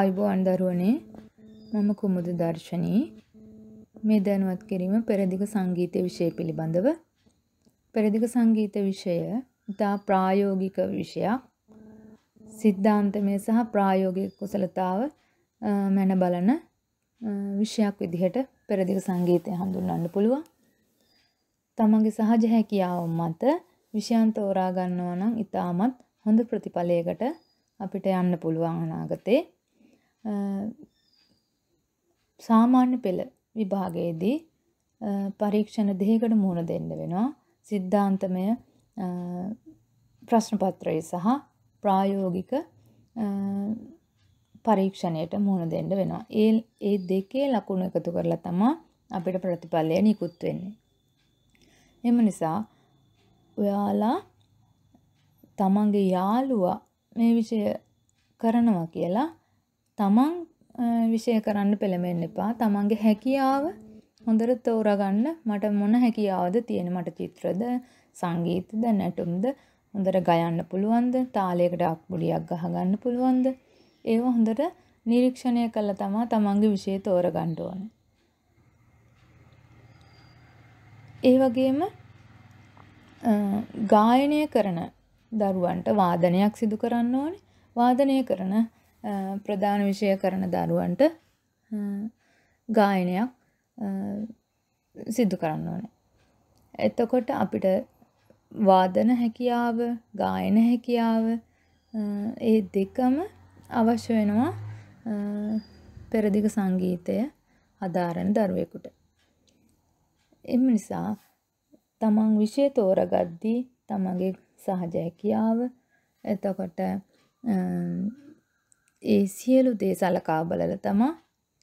ආයුබෝවන් දරුවනේ මම කුමුද දර්ශනී මේ දැනුවත් කිරීම පෙරදිග සංගීතය විෂය පිළිබඳව පෙරදිග සංගීත විෂය ඉතා ප්‍රායෝගික විෂයක් සිද්ධාන්තමය සහ ප්‍රායෝගික කුසලතාව මැන බලන විෂයක් විදිහට පෙරදිග සංගීතය හඳුන්වන්න පුළුවන් තමන්ගේ සහජ හැකියාව මත විෂයන් තෝරා ගන්නවා නම් ඉතාමත් හොඳ ප්‍රතිඵලයකට අපිට යන්න පුළුවන් අනාගතේ සාමාන්‍ය පෙළ විභාගයේදී පරීක්ෂණ දෙකකට මුහුණ දෙන්න වෙනවා. සිද්ධාන්තමය ප්‍රශ්න පත්‍රය සහ ප්‍රායෝගික පරීක්ෂණයට මුහුණ දෙන්න වෙනවා. ඒ ඒ දෙකේ ලකුණු එකතු කරලා තමයි අපිට ප්‍රතිඵලය නිකුත් වෙන්නේ. එම නිසා ඔයාලා තමන්ගේ යාළුවා මේ විෂය කරනවා කියලා තමන් විෂය කරන්න පෙළමෙන් එපා තමන්ගේ හැකියාව හොඳට තෝරගන්න මට මොන හැකියාවද තියෙන මට චිත්‍රද සංගීතද නැටුම්ද හොඳට ගයන්න පුළුවන්ද තාලයකට අක්බුඩියක් ගහගන්න පුළුවන්ද ඒව හොඳට නිරීක්ෂණය කළා තමා තමන්ගේ විෂය තෝරගන්න ඕනේ. ඒ වගේම ගායනය කරන දරුවන්ට වාදනයක් සිදු කරන්න ඕනේ. වාදනය කරන ප්‍රධාන විෂය කරන දරුවන්ට ගායනයක් සිදු කරන්න ඕන. එතකොට අපිට වාදන හැකියාව ගායන හැකියාව ඒ දෙකම අවශ්‍ය වෙනවා පෙරදිග සංගීතය අධාරණ දරුවෙකුට. එම නිසා තමන් විෂය තෝරගද්දී තමන්ගේ සහජ හැකියාව එතකොට ඒ සියලු දේ සලකා බලලා තමා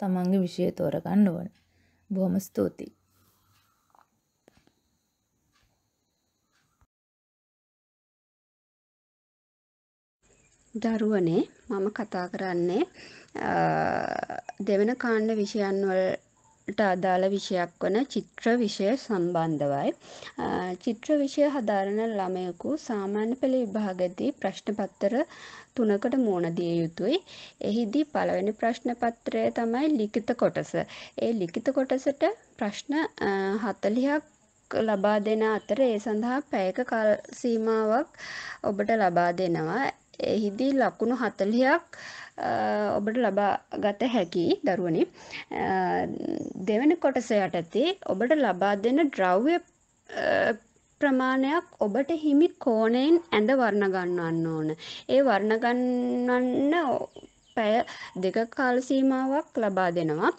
තමන්ගේ විෂය තෝරගන්න ඕන. බොහොම ස්තුතියි. දරුවනේ මම කතා කරන්නේ දෙවන කාණ්ඩ විෂයන් වලට අදාළ විෂයක් වන චිත්‍ර විෂය සම්බන්ධවයි. චිත්‍ර විෂය හදාරන ළමයෙකු සාමාන්‍ය පෙළ විභාගදී ප්‍රශ්න පත්‍ර තුනකට මුණ දිය යුතුයි. එහිදී පළවෙනි ප්‍රශ්න පත්‍රය තමයි ලිඛිත කොටස. ඒ ලිඛිත කොටසට ප්‍රශ්න 40ක් ලබා දෙන අතර ඒ සඳහා පැයක කාල සීමාවක් ඔබට ලබා දෙනවා. එහිදී ලකුණු 40ක් ඔබට ලබා ගත හැකි දරුවනි. දෙවන කොටස යටතේ ඔබට ලබා දෙන ද්‍රව්‍ය ප්‍රමාණයක් ඔබට හිමි කෝණයෙන් ඇඳ වර්ණගන්නවන්න ඕන. ඒ වර්ණගන්නන්න පැය දෙක කාල සීමාවක් ලබා දෙනවා.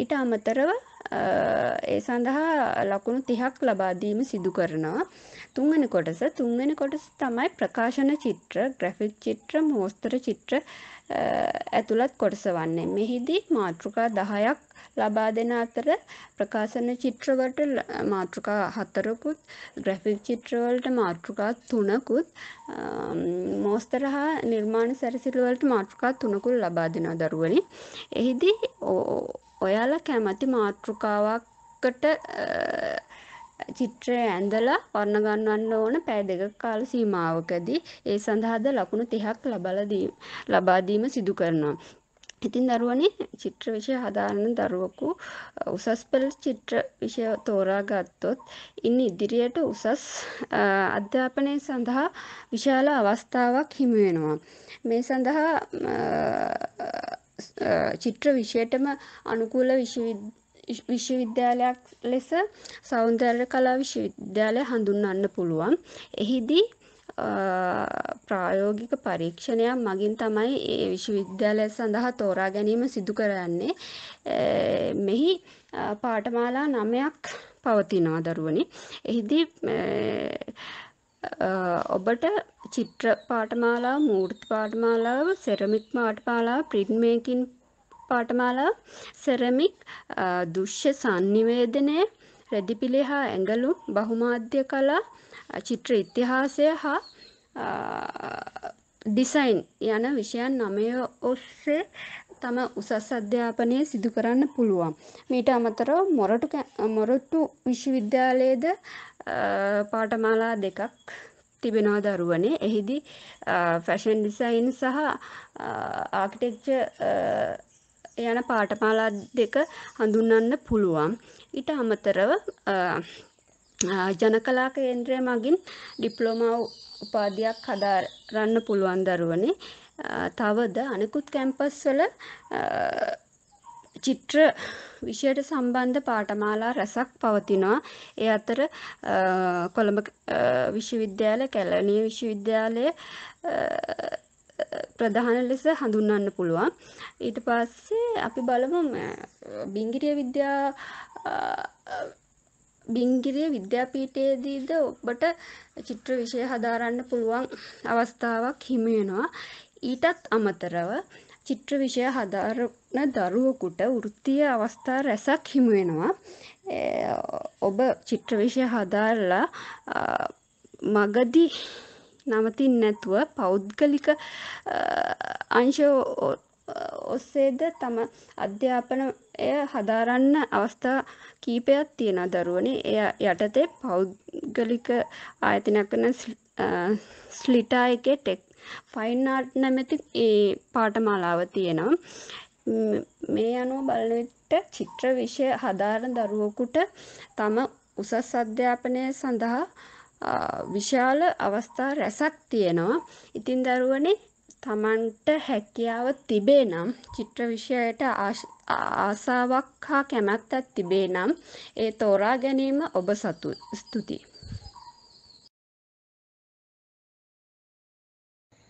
ඊට අමතරව ඒ සඳහා ලකුණු 30ක් ලබා දීම සිදු කරනවා. තුන්වෙනි කොටස තුන්වෙනි කොටස තමයි ප්‍රකාශන චිත්‍ර, ග්‍රැෆික් චිත්‍ර, මෝස්තර චිත්‍ර ඇතුළත් කොටස වන්නේ. මෙහිදී මාතෘකා 10ක් ලබා දෙන අතර ප්‍රකාශන චිත්‍රවලට මාතෘකා 4කුත්, ග්‍රැෆික් චිත්‍රවලට මාතෘකා 3කුත්, මෝස්තරහා නිර්මාණ සැරසිලි වලට මාතෘකා 3කුත් ලබා දෙනවා දරුවනි. එහිදී ඔයාලා කැමති මාතෘකාවකට චිත්‍රය ඇඳලා වර්ණගන්වන්න ඕන පැය දෙකක කාල සීමාවකදී ඒ සඳහාද ලකුණු 30ක් ලබා දීම සිදු කරනවා. ඉතින් දරුවනේ චිත්‍ර විෂය හදාරන දරුවකු උසස් පෙළ චිත්‍ර විෂය තෝරා ගත්තොත් ඉන් ඉදිරියට උසස් අධ්‍යාපනය සඳහා විශාල අවස්ථාවක් හිමි වෙනවා. මේ සඳහා චිත්‍ර විෂයටම අනුකූල විශ්වවිද්‍යාල විශ්වවිද්‍යාලයක් ලෙස සෞන්දර්ය කලා විශ්වවිද්‍යාලය හඳුන්වන්න පුළුවන්. එහිදී ප්‍රායෝගික පරීක්ෂණයක් මගින් තමයි ඒ විශ්වවිද්‍යාලය සඳහා තෝරා ගැනීම සිදු කරන්නේ. මෙහි පාඨමාලා නමයක් පවතිනවා දරුවනි. එහිදී ඔබට චිත්‍ර පාඨමාලාව, මූර්ති පාඨමාලාව, සෙරමික් පාඨමාලාව, ප්‍රින්ට් මේකින් පාඨමාලා සෙරමික් දුෂ්‍ය sannivedanaya රෙදිපිලි හා ඇඟලුම් බහුමාධ්‍ය කලා චිත්‍ර ඉතිහාසය හා ඩිසයින් යන විෂයන් නමය ඔස්සේ තම උසස් අධ්‍යාපනය සිදු කරන්න පුළුවන්. මීට අමතරව මොරටු මොරටු විශ්වවිද්‍යාලයේද පාඨමාලා දෙකක් තිබෙනවා දරුවනේ. එහිදී ෆැෂන් ඩිසයින් සහ ආකිටෙක්චර් යන පාඨමාලා දෙක හඳුන්වන්න පුළුවන්. ඊට අමතරව ජනකලා කේන්ද්‍රය මගින් ඩිප්ලෝමා උපාධියක් හදාරන්න පුළුවන් දරුවනේ. තවද අනෙකුත් කැම්පස් වල චිත්‍ර විෂයට සම්බන්ධ පාඨමාලා රැසක් පවතිනවා. ඒ අතර කොළඹ විශ්වවිද්‍යාලය, කැලණිය විශ්වවිද්‍යාලය ප්‍රධාන ලෙස හඳුන්වන්න පුළුවන් ඊට පස්සේ අපි බලමු බිංගිරිය විද්‍යා බිංගිරිය විද්‍යාපීටයේදීද ඔබට චිත්‍ර විෂය හදාරන්න පුළුවන් අවස්ථාවක් හිමිවෙනවා ඊටත් අමතරව චිත්‍ර විෂය හදාරන දරුවකුට වෘත්තිය අවස්ථා රැසක් හිමුවෙනවා ඔබ චිත්‍රවිෂය හදාරලා මගදී නවතින් නැතුව පෞද්ගලික අංශ ඔස්සේද තම අධ්‍යාපන එය හදාරන්න අවස්ථා කීපයක් තියෙන දරුවනේ එය යටතේ පෞද්ගලික ආයතනයක් වන ස්ලිටා එකේ ටෙක් ෆයින් ආර්ට් නැමැති ඒ පාඨමාලාව තියෙනවා මේ අනුව බලන විට චිත්‍ර විෂය හදාරන දරුවෙකුට තම උසස් අධ්‍යාපනය සඳහා විශාල අවස්ථා රැසක් තියෙනවා. ඉතින් දරුවනේ තමන්ට හැකියාව තිබේ නම් චිත්‍ර විෂයට ආසාවක් හා කැමැත්තක් තිබේ නම් ඒ තෝරා ගැනීම ඔබ සතු ස්තුති.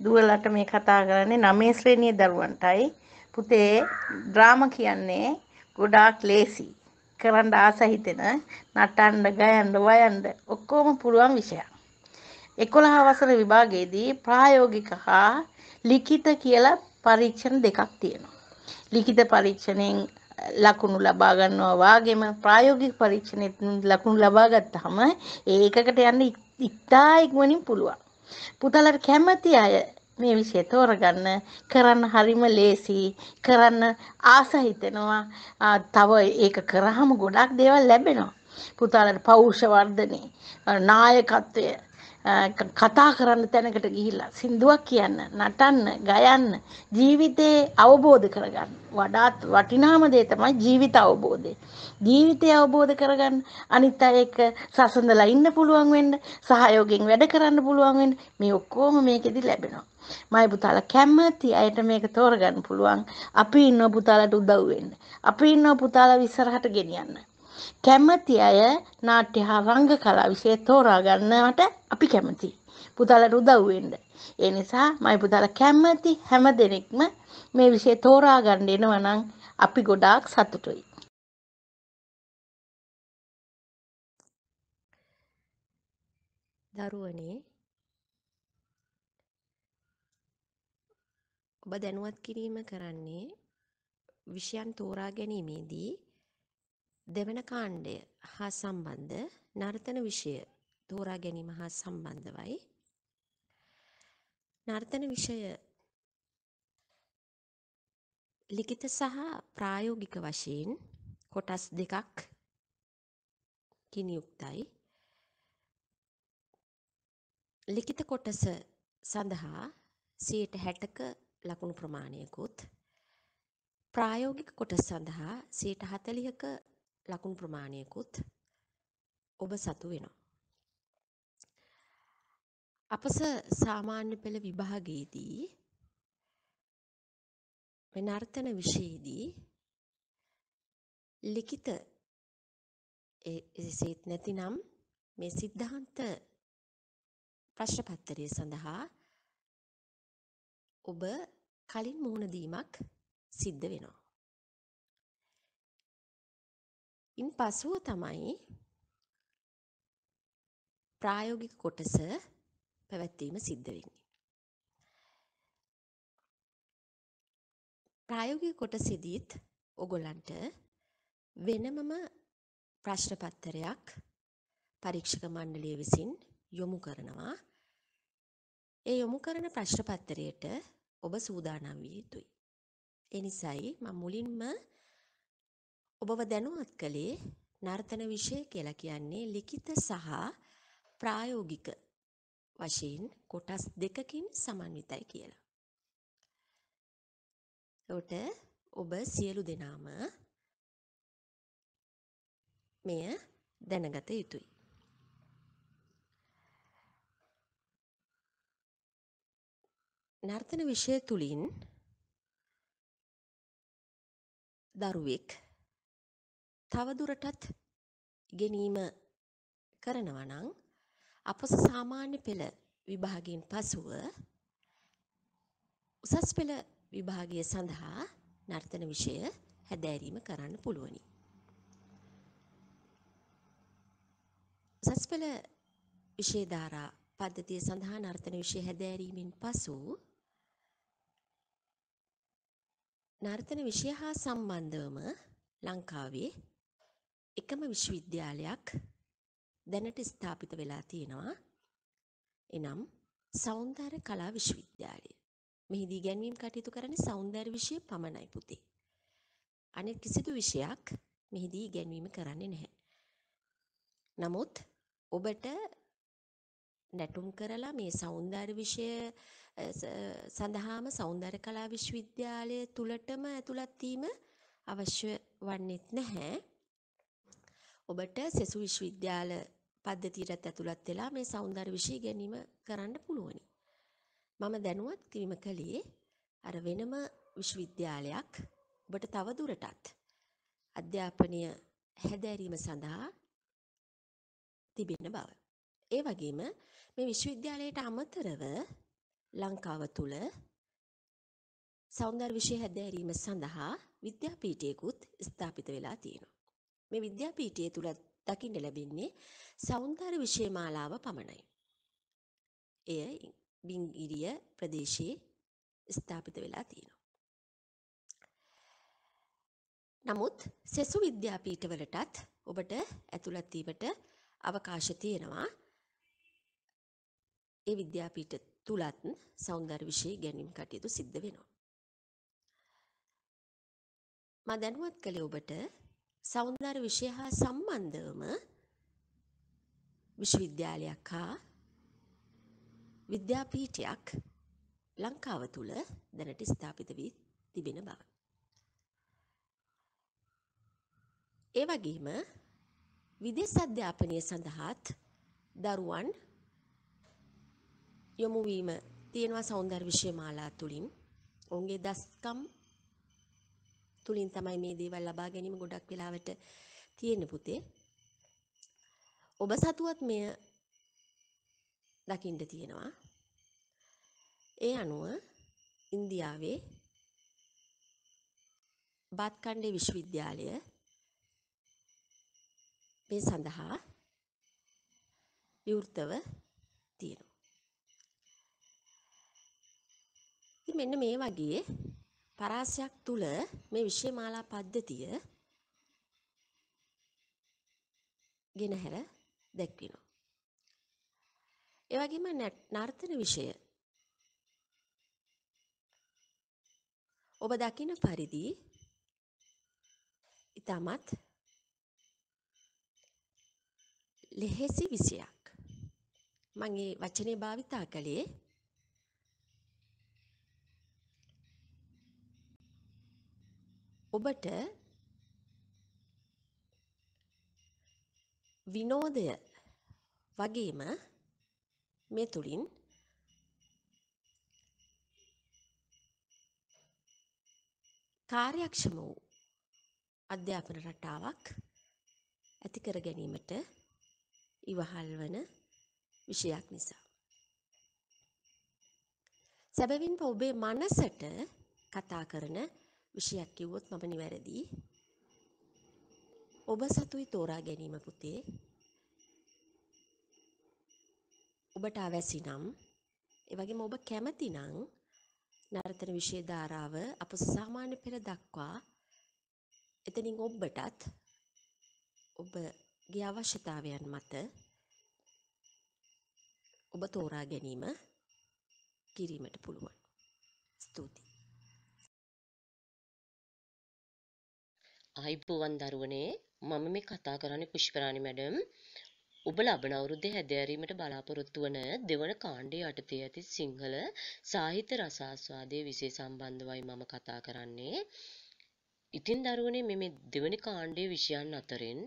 දුවලට මේ කතා කරන්නේ නමේ ශ්‍රේණිය දරුවන්ටයි පුතේ ඩ්‍රාම කියන්නේ ගොඩාක් ලේසි කරන්න ආස හිතෙන නටන්න ගයන්න වයන්න ඔක්කොම පුළුවන් විෂයක්. 11 වසර විභාගයේදී ප්‍රායෝගික හා ලිඛිත කියලා පරීක්ෂණ දෙකක් තියෙනවා. ලිඛිත පරීක්ෂණයෙන් ලකුණු ලබා ගන්නවා වාගේම ප්‍රායෝගික පරීක්ෂණෙත් ලකුණු ලබා ගත්තාම ඒකකට යන්න ඉතා ඉක්මනින් පුළුවන්. පුතාලට කැමති අය මේ විෂය තෝරගන්න කරන්න හරිම ලේසි කරන්න ආස හිතෙනවා තව ඒක කරාම ගොඩක් දේවල් ලැබෙනවා පුතාලට පෞෂ වර්ධනේ නායකත්වය කතා කරන්න තැනකට ගිහිල්ලා සින්දුවක් කියන්න නටන්න ගයන්න ජීවිතේ අවබෝධ කරගන්න වඩාත් වටිනාම දේ තමයි ජීවිත අවබෝධය ජීවිතය අවබෝධ කරගන්න අනිත් අය එක්ක සසඳලා ඉන්න පුළුවන් වෙන්න සහයෝගයෙන් වැඩ කරන්න පුළුවන් වෙන්න මේ ඔක්කොම මේකෙදි ලැබෙනවා මයි පුතාලා කැමති අයට මේක තෝරගන්න පුළුවන් අපි ඉන්න පුතාලට උදව් වෙන්න අපි ඉන්න පුතාලා ඉස්සරහට ගෙනියන්න කැමති අය නාට්‍ය හා රංග කලා විෂය තෝරා ගන්නවට අපි කැමති. පුතාලට උදව් වෙන්න. ඒ නිසා මම පුතාලා කැමති හැම දෙනෙක්ම මේ විෂය තෝරා ගන්න එනවා නම් අපි ගොඩාක් සතුටුයි. දරුවනේ ඔබ දැනුවත් කිරීම කරන්නේ විෂයන් තෝරා ගැනීමේදී දෙවන කාණ්ඩය හා සම්බන්ධ නර්තන විෂය තෝරා ගැනීම හා සම්බන්ධවයි. නර්තන විෂය ලිඛිත සහ ප්‍රායෝගික වශයෙන් කොටස් දෙකක් කිනියුක්තයි. ලිඛිත කොටස සඳහා 60ක ලකුණු ප්‍රමාණයකුත් ප්‍රායෝගික කොටස සඳහා 40ක ලකුණු ප්‍රමාණයකුත් ඔබ සතු වෙනවා. අපස සාමාන්‍ය පෙළ විභාගයේදී මේ නර්තන විෂයේදී ලිඛිත එසේත් නැතිනම් මේ සිද්ධාන්ත ප්‍රශ්න පත්‍රය සඳහා ඔබ කලින් මුහුණ දීමක් සිද්ධ වෙනවා. ඉන් පසුව තමයි ප්‍රායෝගික කොටස පැවැත්වීම සිද්ධ වෙන්නේ. ප්‍රායෝගික කොටසෙදීත් ඔගොල්ලන්ට වෙනමම ප්‍රශ්න පත්‍රයක් පරීක්ෂක මණ්ඩලය විසින් යොමු කරනවා. ඒ යොමු කරන ප්‍රශ්න පත්‍රයට ඔබ සූදානම් විය යුතුයි. ඒ නිසායි මම මුලින්ම ඔබව දැනුවත් කළේ නර්තන විෂය කියලා කියන්නේ ලිඛිත සහ ප්‍රායෝගික වශයෙන් කොටස් දෙකකින් සමන්විතයි කියලා. එතකොට ඔබ සියලු දෙනාම මෙය දැනගත යුතුයි. නර්තන විෂය තුලින් දරුවෙක් තවදුරටත් ඉගෙනීම කරනවා නම් අපොස සාමාන්‍ය පෙළ විභාගයෙන් පසුව උසස් පෙළ විභාගය සඳහා නර්තන විෂය හැදෑරීම කරන්න පුළුවනි. උසස් පෙළ විෂය ධාරා පද්ධතිය සඳහා නර්තන විෂය හැදෑරීමෙන් පසු නර්තන විෂය හා සම්බන්ධවම ලංකාවේ එකම විශ්වවිද්‍යාලයක් දැනට ස්ථාපිත වෙලා තියෙනවා. එනම් සෞන්දර්ය කලා විශ්වවිද්‍යාලය. මෙහිදී ඉගැන්වීම් කටයුතු කරන්නේ සෞන්දර්ය විෂය පමණයි පුතේ. අනෙක් කිසිදු විෂයක් මෙහිදී ඉගැන්වීම කරන්නේ නැහැ. නමුත් ඔබට නැටුම් කරලා මේ සෞන්දර්ය විෂය සඳහාම සෞන්දර්ය කලා විශ්වවිද්‍යාලය තුලටම ඇතුළත් වීම අවශ්‍ය වන්නේත් නැහැ. ඔබට සෙසු විශ්වවිද්‍යාල පද්ධතියටත් ඇතුළත් වෙලා මේ සෞන්දර්ය විෂය ගැනීම කරන්න පුළුවනි. මම දැනුවත් කිරීම කළේ අර වෙනම විශ්වවිද්‍යාලයක් ඔබට තව දුරටත් අධ්‍යාපනය හැදෑරීම සඳහා තිබෙන බව. ඒ වගේම මේ විශ්වවිද්‍යාලයට අමතරව ලංකාව තුළ සෞන්දර්ය විෂය හැදෑරීම සඳහා විද්‍යාපීඨයකුත් ස්ථාපිත වෙලා තියෙනවා. මේ විද්‍යාපීඨය තුල දකින්න ලැබෙන්නේ සෞන්දර්ය විෂය මාලාව පමණයි. එය බිංගිරිය ප්‍රදේශයේ ස්ථාපිත වෙලා තියෙනවා. නමුත් සෙසු විද්‍යාපීඨවලටත් ඔබට ඇතුළත් වීමට අවකාශ තියෙනවා. ඒ විද්‍යාපීඨ තුලත් සෞන්දර්ය විෂය ගැනීම කටයුතු සිද්ධ වෙනවා. මා දැනුවත් කළේ ඔබට සෞන්දර්ය විෂය හා සම්බන්ධවම විශ්වවිද්‍යාලයක් හා විද්‍යාපීඨයක් ලංකාව තුළ දැනට ස්ථාපිත වී තිබෙන බව. ඒ වගේම විදේශ අධ්‍යාපනය සඳහාත් දරුවන් යොමුවීම තියෙනවා සෞන්දර්ය විෂය මාලා තුළින් ඔවුන්ගේ දස්කම් තුලින් තමයි මේ දේවල් ලබා ගැනීම ගොඩක් වෙලාවට තියෙන්නේ පුතේ. ඔබ සතුවත් මෙය දකින්න තියෙනවා. ඒ අනුව ඉන්දියාවේ බත්කණ්ඩේ විශ්වවිද්‍යාලය මේ සඳහා විවෘතව තියෙනවා. ඉතින් මෙන්න මේ වගේ පරාසයක් තුල මේ විෂය මාලා පද්ධතිය ගෙනහැර දැක්වෙනවා. ඒ වගේම නර්තන විෂය ඔබ දකින පරිදි ඊටමත් ලෙහෙසි විෂයක්. මම මේ වචනේ භාවිතා කළේ ඔබට විනෝදය වගේම මේ තුළින් කාර්යක්ෂම වූ අධ්‍යාපන රටාවක් ඇති කර ගැනීමට ඉවහල් වන විෂයක් නිසා. සැබවින්ම ඔබේ මනසට කතා කරන විෂයක් කිව්වොත් මම නිවැරදි. ඔබ සතුයි තෝරා ගැනීම පුතේ. ඔබට අවැසි නම් එවැගේම ඔබ කැමති නම් නර්තන විෂය ධාරාව අප සාමාන්‍ය පෙළ දක්වා එතනින් ඔබටත් ඔබගේ අවශ්‍යතාවයන් මත ඔබ තෝරා ගැනීම කිරීමට පුළුවන්. ස්තුතියි. අයිබෝවන් දරුවනේ මම මේ කතා කරන්නේ පුෂ්පරාණි මැඩම් ඔබ ලබන අවුරුද්දේ හැදෑරීමට බලාපොරොත්තු වන දෙවන කාණ්ඩයේ යටතේ ඇති සිංහල සාහිත්‍ය රසාස්වාදයේ විෂය සම්බන්ධවයි මම කතා කරන්නේ. ඉතින් දරුවනේ මේ දෙවනි කාණ්ඩයේ විෂයන් අතරින්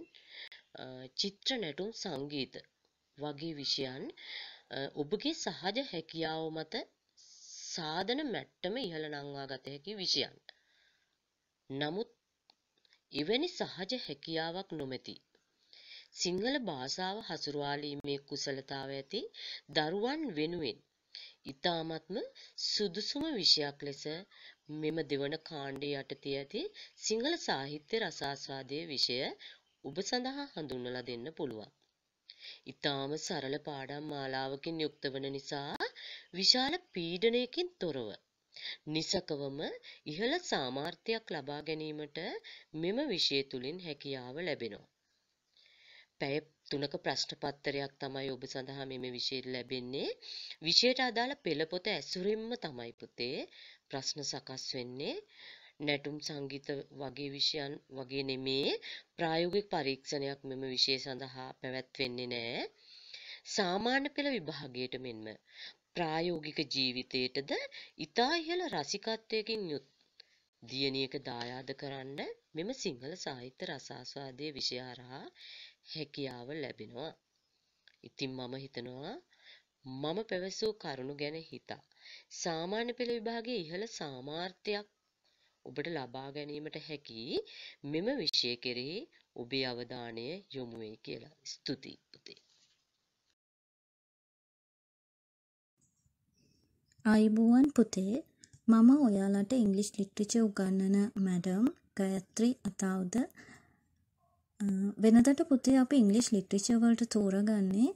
චිත්‍ර නැටුම් සංගීත වගේ විෂයන් ඔබගේ සහජ හැකියාව මත සාධන මැට්ටම ඉහළ නංවා ගත හැකි විෂයන්. නමුත් එවැනි සහජ හැකියාවක් නොමැති සිංහල භාෂාව හසුරුවාලීමේ කුසලතාව ඇති දරුවන් වෙනුවෙන් ඉතාමත්ම සුදුසුම විෂයක් ලෙස මෙම දෙවන කාණ්ඩය යටතේ ඇති සිංහල සාහිත්‍ය රසාස්වාදයේ විෂය ඔබ සඳහා හඳුන්වලා දෙන්න පුළුවන්. ඉතාම සරල පාඩම් මාලාවකින් යුක්ත වන නිසා විශාල පීඩනයකින් තොරව නිසැකවම ඉහළ සාමාර්ථයක් ලබා ගැනීමට මෙම විෂය තුළින් හැකියාව ලැබෙනවා. පැය තුනක ප්‍රශ්න පත්තරයක් තමයි ඔබ සඳහා මෙම විෂයෙන් ලැබෙන්නේ. විෂයට අදාළ පෙළපොත ඇසුරින්ම තමයි පුතේ ප්‍රශ්න සකස් වෙන්නේ. නැටුම් සංගීත වගේ විෂයන් වගේ නෙමේ ප්‍රායෝගික පරීක්ෂණයක් මෙම විෂය සඳහා පැවැත්වෙන්නේ නෑ. සාමාන්‍ය පෙළ විභාගයට මෙන්ම ප්‍රායෝගික ජීවිතයටද ඉතා ඉහළ රසිකත්වයකින් යුත් දියණියක දායාද කරන්න මෙම සිංහල සාහිත්‍ය රසාස්වාදයේ විෂය හරහා හැකියාව ලැබෙනවා. ඉතින් මම හිතනවා මම පැවසූ කරුණු ගැන හිතා සාමාන්‍ය පෙළ විභාගයේ ඉහළ සාමාර්ථයක් ඔබට ලබා ගැනීමට හැකි මෙම විෂය කෙරෙහි ඔබේ අවධානය යොමු වෙයි කියලා. ස්තුතියි පුතේ. ආයුබෝවන් පුතේ මම ඔයාලට ඉංග්‍රීසි ලිටරේචර් උගන්වන මැඩම් ගයත්‍රි අතාව්ද වෙනදට පුතේ අපි ඉංග්‍රීසි ලිටරේචර් වලට තෝරගන්නේ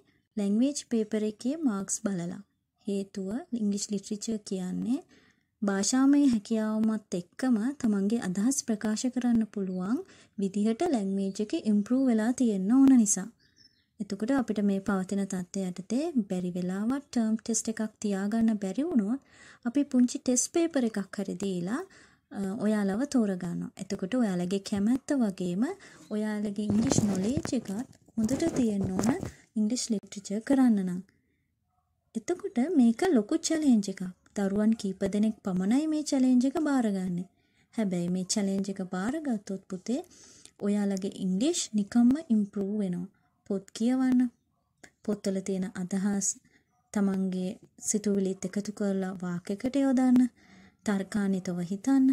ලැන්ග්වේජ් පේපර් එකේ මාක්ස් බලලා. හේතුව ඉංග්‍රීසි ලිටරේචර් කියන්නේ භාෂාමය හැකියාවමත් එක්කම තමන්ගේ අදහස් ප්‍රකාශ කරන්න පුළුවන් විදිහට ලැන්ග්වේජ් එක ඉම්ප්‍රූව් වෙලා තියෙන්න ඕන නිසා. එතකොට අපිට මේ පවතින තත්ත්වය යටතේ බැරි වෙලාවත් ටර්ම් ටෙස්ට් එකක් තියාගන්න බැරි වුණොත් අපි පුංචි ටෙස්ට් පේපර් එකක් හරි දීලා ඔයාලව තෝරගන්නවා. එතකොට ඔයාලගේ කැමැත්ත වගේම ඔයාලගේ ඉංග්‍රීසි නොලේජ් එකත් හොඳට තියෙන්න ඕන ඉංග්‍රීසි ලිටරචර් කරන්න නම්. එතකොට මේක ලොකු චැලෙන්ජ් එකක්. දරුවන් කීප දෙනෙක් පමණයි මේ චැලෙන්ජ් එක බාරගන්නේ. හැබැයි මේ චැලෙන්ජ් එක බාරගත්තොත් පුතේ ඔයාලගේ ඉංග්‍රීසි නිකම්ම ඉම්ප්‍රූව් වෙනවා. පොත් කියවන්න පොත්වල තියෙන අදහස් තමන්ගේ සිතුවිලිත් එකතු කරලා වාක්‍යකට යොදන්න තර්කානිතව හිතන්න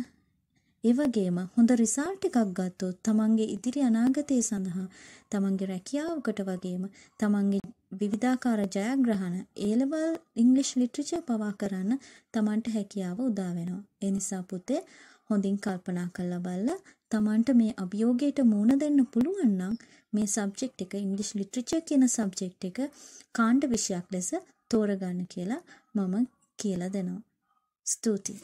එවගේම හොඳ රිසාල්ට් එකක් ගත්තොත් තමන්ගේ ඉදිරි අනාගතය සඳහා තමන්ගේ රැකියාවකට වගේම තමන්ගේ විවිධාකාර ජයග්‍රහණ ඒලවල් ඉංග්ලිෂ් ලිට්‍රචර් පවා කරන්න තමන්ට හැකියාව උදා වෙනවා. ඒ නිසා පුතේ හොඳින් කල්පනා කරලා බලලා තමන්ට මේ අභියෝගයට මූුණ දෙන්න පුළුවන් නම් මේ සබ්ජෙක්් එක ඉංගිෂ් ලිට්‍රිචර් කියන සබ්ජෙක්් එක කාණ්ඩ විෂයක් ලෙස තෝරගන්න කියලා මම කියලා දෙනවා. ස්තුතියි.